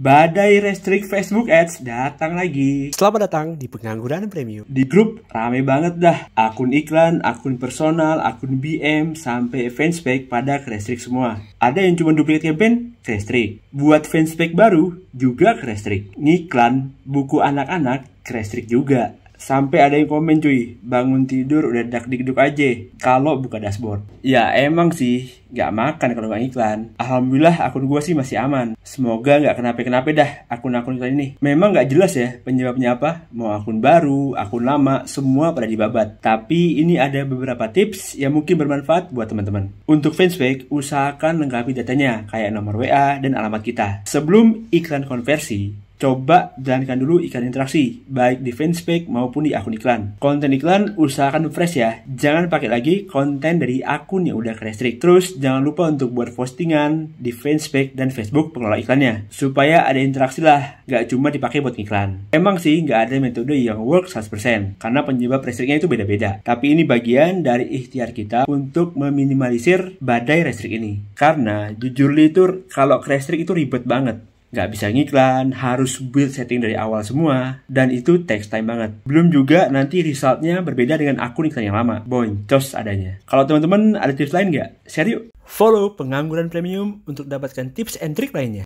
Badai Restrik Facebook Ads datang lagi. Selamat datang di pengangguran premium. Di grup rame banget dah. Akun iklan, akun personal, akun BM, sampai fanspage pada restrict semua. Ada yang cuma duplikat campaign, restrict. Buat fanspage baru, juga restrict. Ngiklan, buku anak-anak, restrict juga. Sampai ada yang komen cuy, bangun tidur udah dak dikduk aja kalau buka dashboard. Ya emang sih, gak makan kalau gak iklan. Alhamdulillah akun gue sih masih aman. Semoga gak kenapa-kenapa dah akun-akun iklan ini. Memang gak jelas ya penyebabnya apa, mau akun baru, akun lama, semua pada dibabat. Tapi ini ada beberapa tips yang mungkin bermanfaat buat teman-teman. Untuk fanspage, usahakan lengkapi datanya kayak nomor WA dan alamat kita. Sebelum iklan konversi, Coba jalankan dulu iklan interaksi, baik di fanspage maupun di akun iklan. Konten iklan usahakan fresh ya, jangan pakai lagi konten dari akun yang udah kerestrik. Terus jangan lupa untuk buat postingan di fanspage dan Facebook pengelola iklannya, supaya ada interaksi lah, gak cuma dipakai buat iklan. Emang sih gak ada metode yang work 100%, karena penyebab restriknya itu beda-beda. Tapi ini bagian dari ikhtiar kita untuk meminimalisir badai restrik ini. Karena jujur li itu kalau restrict itu ribet banget nggak bisa ngiklan, harus build setting dari awal semua, dan itu takes time banget. Belum juga nanti resultnya berbeda dengan akun iklan yang lama, boncos adanya. Kalau teman-teman ada tips lain nggak? serius Follow Pengangguran Premium untuk dapatkan tips and trick lainnya.